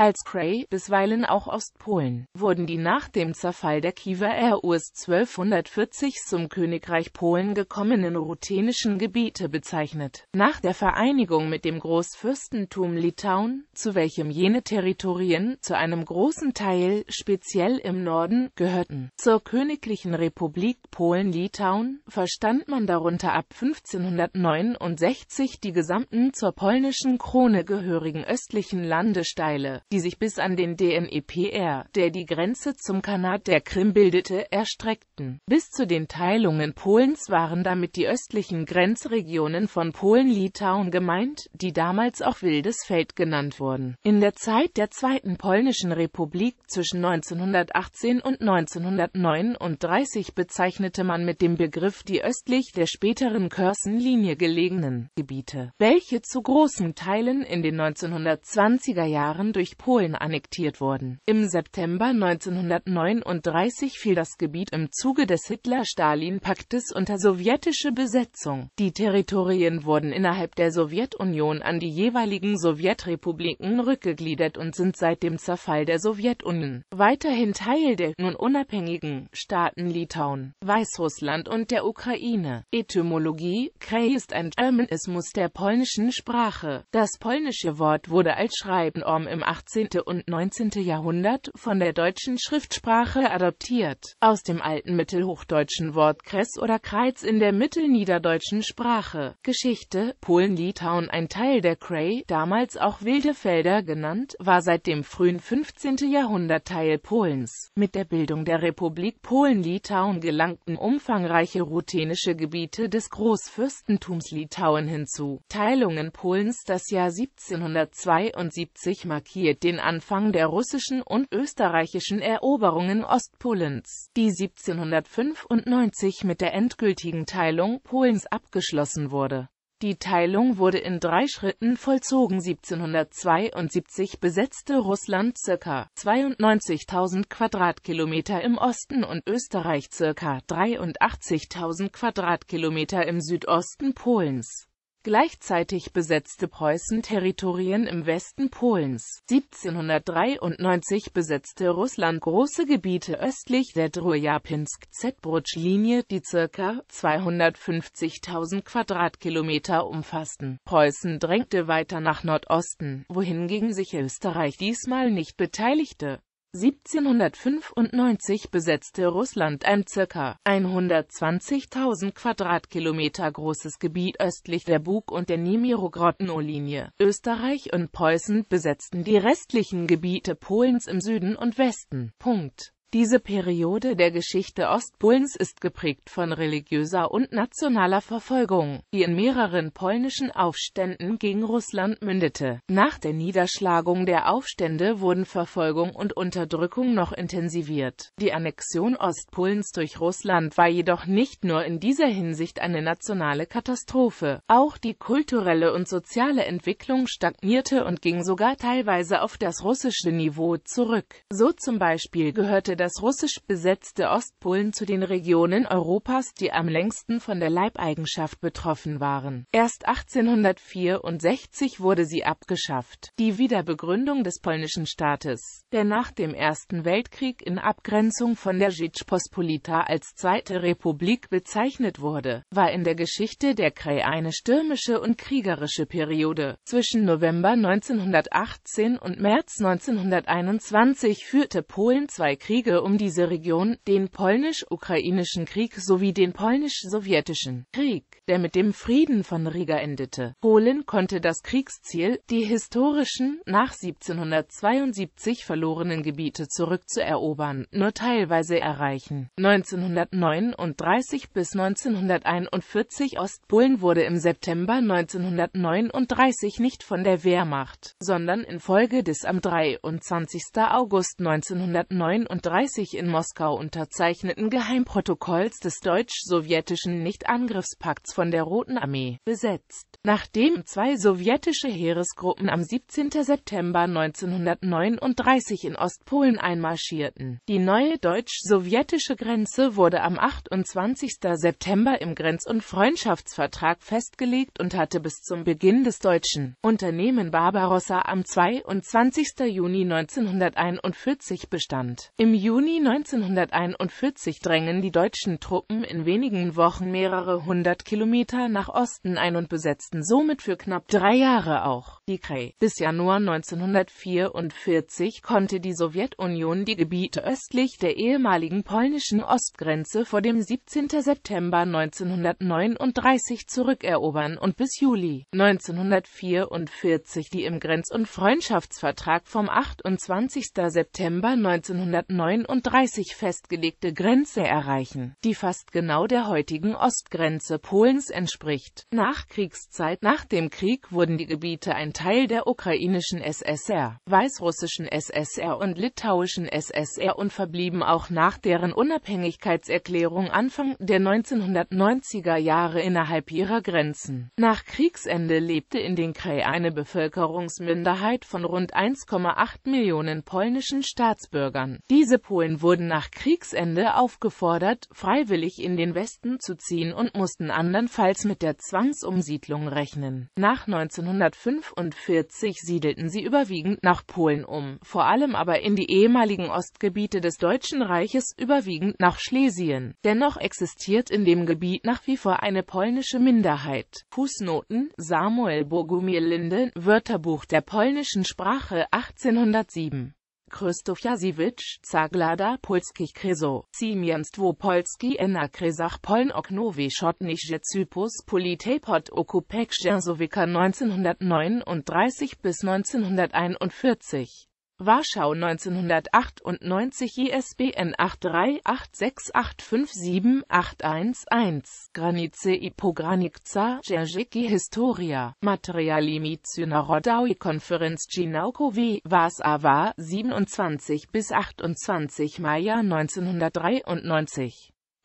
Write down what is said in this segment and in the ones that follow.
als Prey, bisweilen auch Ostpolen, wurden die nach dem Zerfall der Kiewer RUS 1240 zum Königreich Polen gekommenen ruthenischen Gebiete bezeichnet. Nach der Vereinigung mit dem Großfürstentum Litauen, zu welchem jene Territorien zu einem großen Teil, speziell im Norden, gehörten. Zur Königlichen Republik Polen-Litauen verstand man darunter ab 1569 die gesamten zur polnischen Krone gehörigen östlichen Landesteile die sich bis an den DNEPR, der die Grenze zum Kanat der Krim bildete, erstreckten. Bis zu den Teilungen Polens waren damit die östlichen Grenzregionen von Polen-Litauen gemeint, die damals auch Wildes Feld genannt wurden. In der Zeit der Zweiten Polnischen Republik zwischen 1918 und 1939 bezeichnete man mit dem Begriff die östlich der späteren körsen linie gelegenen Gebiete, welche zu großen Teilen in den 1920er Jahren durch Polen annektiert wurden. Im September 1939 fiel das Gebiet im Zuge des Hitler-Stalin-Paktes unter sowjetische Besetzung. Die Territorien wurden innerhalb der Sowjetunion an die jeweiligen Sowjetrepubliken rückgegliedert und sind seit dem Zerfall der Sowjetunion weiterhin Teil der nun unabhängigen Staaten Litauen, Weißrussland und der Ukraine. Etymologie Krej ist ein Germanismus der polnischen Sprache. Das polnische Wort wurde als Schreibenorm im 18. 18. und 19. Jahrhundert von der deutschen Schriftsprache adoptiert, aus dem alten mittelhochdeutschen Wort Kress oder Kreiz in der mittelniederdeutschen Sprache. Geschichte Polen-Litauen ein Teil der Krai, damals auch Wildefelder genannt, war seit dem frühen 15. Jahrhundert Teil Polens. Mit der Bildung der Republik Polen-Litauen gelangten umfangreiche ruthenische Gebiete des Großfürstentums Litauen hinzu. Teilungen Polens das Jahr 1772 markiert mit den Anfang der russischen und österreichischen Eroberungen Ostpolens, die 1795 mit der endgültigen Teilung Polens abgeschlossen wurde. Die Teilung wurde in drei Schritten vollzogen. 1772 besetzte Russland ca. 92.000 Quadratkilometer im Osten und Österreich ca. 83.000 Quadratkilometer im Südosten Polens. Gleichzeitig besetzte Preußen Territorien im Westen Polens. 1793 besetzte Russland große Gebiete östlich der Drujapinsk-Zbrutsch-Linie, die ca. 250.000 Quadratkilometer umfassten. Preußen drängte weiter nach Nordosten, wohingegen sich Österreich diesmal nicht beteiligte 1795 besetzte Russland ein ca. 120.000 Quadratkilometer großes Gebiet östlich der Bug- und der Nimiro-Grotno-Linie. Österreich und Preußen besetzten die restlichen Gebiete Polens im Süden und Westen. Punkt diese Periode der Geschichte Ostpolens ist geprägt von religiöser und nationaler Verfolgung, die in mehreren polnischen Aufständen gegen Russland mündete. Nach der Niederschlagung der Aufstände wurden Verfolgung und Unterdrückung noch intensiviert. Die Annexion Ostpolens durch Russland war jedoch nicht nur in dieser Hinsicht eine nationale Katastrophe. Auch die kulturelle und soziale Entwicklung stagnierte und ging sogar teilweise auf das russische Niveau zurück. So zum Beispiel gehörte das russisch besetzte Ostpolen zu den Regionen Europas, die am längsten von der Leibeigenschaft betroffen waren. Erst 1864 wurde sie abgeschafft. Die Wiederbegründung des polnischen Staates, der nach dem Ersten Weltkrieg in Abgrenzung von der Rzeczpospolita als Zweite Republik bezeichnet wurde, war in der Geschichte der Krai eine stürmische und kriegerische Periode. Zwischen November 1918 und März 1921 führte Polen zwei Kriege Kriege um diese Region, den Polnisch-Ukrainischen Krieg sowie den Polnisch-Sowjetischen Krieg, der mit dem Frieden von Riga endete. Polen konnte das Kriegsziel, die historischen, nach 1772 verlorenen Gebiete zurückzuerobern, nur teilweise erreichen. 1939 bis 1941 Ostpolen wurde im September 1939 nicht von der Wehrmacht, sondern infolge des am 23. August 1939 1939 in Moskau unterzeichneten Geheimprotokolls des deutsch-sowjetischen Nichtangriffspakts von der Roten Armee, besetzt. Nachdem zwei sowjetische Heeresgruppen am 17. September 1939 in Ostpolen einmarschierten. Die neue deutsch-sowjetische Grenze wurde am 28. September im Grenz- und Freundschaftsvertrag festgelegt und hatte bis zum Beginn des deutschen Unternehmen Barbarossa am 22. Juni 1941 Bestand. Im Juni Juni 1941 drängen die deutschen Truppen in wenigen Wochen mehrere hundert Kilometer nach Osten ein und besetzten somit für knapp drei Jahre auch Decree des Januar 1944 konnte die Sowjetunion die Gebiete östlich der ehemaligen polnischen Ostgrenze vor dem 17. September 1939 zurückerobern und bis Juli 1944 die im Grenz- und Freundschaftsvertrag vom 28. September 1939 festgelegte Grenze erreichen, die fast genau der heutigen Ostgrenze Polens entspricht. Nach Kriegszeit Nach dem Krieg wurden die Gebiete ein Teil der ukrainischen SSR, weißrussischen SSR und litauischen SSR und verblieben auch nach deren Unabhängigkeitserklärung Anfang der 1990er Jahre innerhalb ihrer Grenzen. Nach Kriegsende lebte in den Krai eine Bevölkerungsminderheit von rund 1,8 Millionen polnischen Staatsbürgern. Diese Polen wurden nach Kriegsende aufgefordert, freiwillig in den Westen zu ziehen und mussten andernfalls mit der Zwangsumsiedlung rechnen. Nach 1995 1848 siedelten sie überwiegend nach Polen um, vor allem aber in die ehemaligen Ostgebiete des Deutschen Reiches, überwiegend nach Schlesien. Dennoch existiert in dem Gebiet nach wie vor eine polnische Minderheit. Fußnoten Samuel Bogumil Linde, Wörterbuch der polnischen Sprache 1807 Krzysztof Jasiewicz, zaglada polskich kryzo, Siemienstwo Polski na kryzach polnoknowy schottnische Zypus Politepot okupek Jerzowika 1939 bis 1941 Warschau 1998 ISBN 8386857811 Granice i pogranica Czerzyki Historia Materialimi Narodowej Konferencji Naukowej Warszawa 27 bis 28 Maja 1993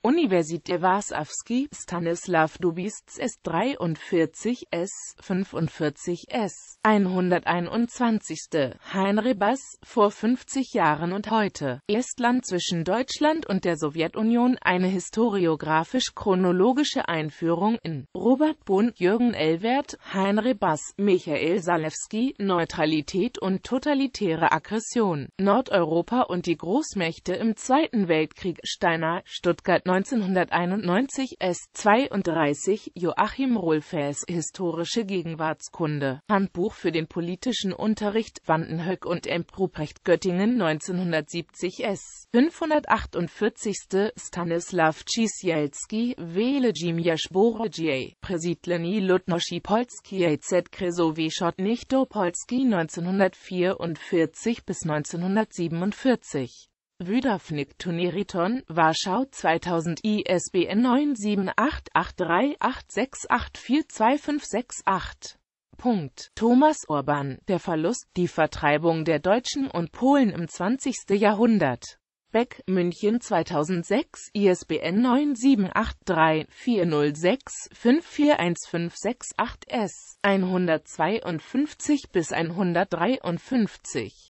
Universität Warszawski, Stanislav Dubitz S43, S45, S121. Heinrich Bass, vor 50 Jahren und heute. Estland zwischen Deutschland und der Sowjetunion, eine historiografisch-chronologische Einführung in Robert Bund, Jürgen Elwert, Heinrich Bass, Michael Salewski, Neutralität und totalitäre Aggression, Nordeuropa und die Großmächte im Zweiten Weltkrieg, Steiner, Stuttgart 1991 S32 Joachim Rolfes Historische Gegenwartskunde Handbuch für den politischen Unterricht Vandenhöck und M. Ruprecht Göttingen 1970 S. 548. Stanislav Czisielski, Velejimia Szborodziej, Presitleni Ludnoschi Polski AZ Kresowi Szotnich Polski 1944 bis 1947 Wydawnik Tuneriton, Warschau 2000 ISBN 9788386842568. Punkt. Thomas Orban, Der Verlust, die Vertreibung der Deutschen und Polen im 20. Jahrhundert. Beck, München 2006, ISBN 9783406541568-S. 152 bis 153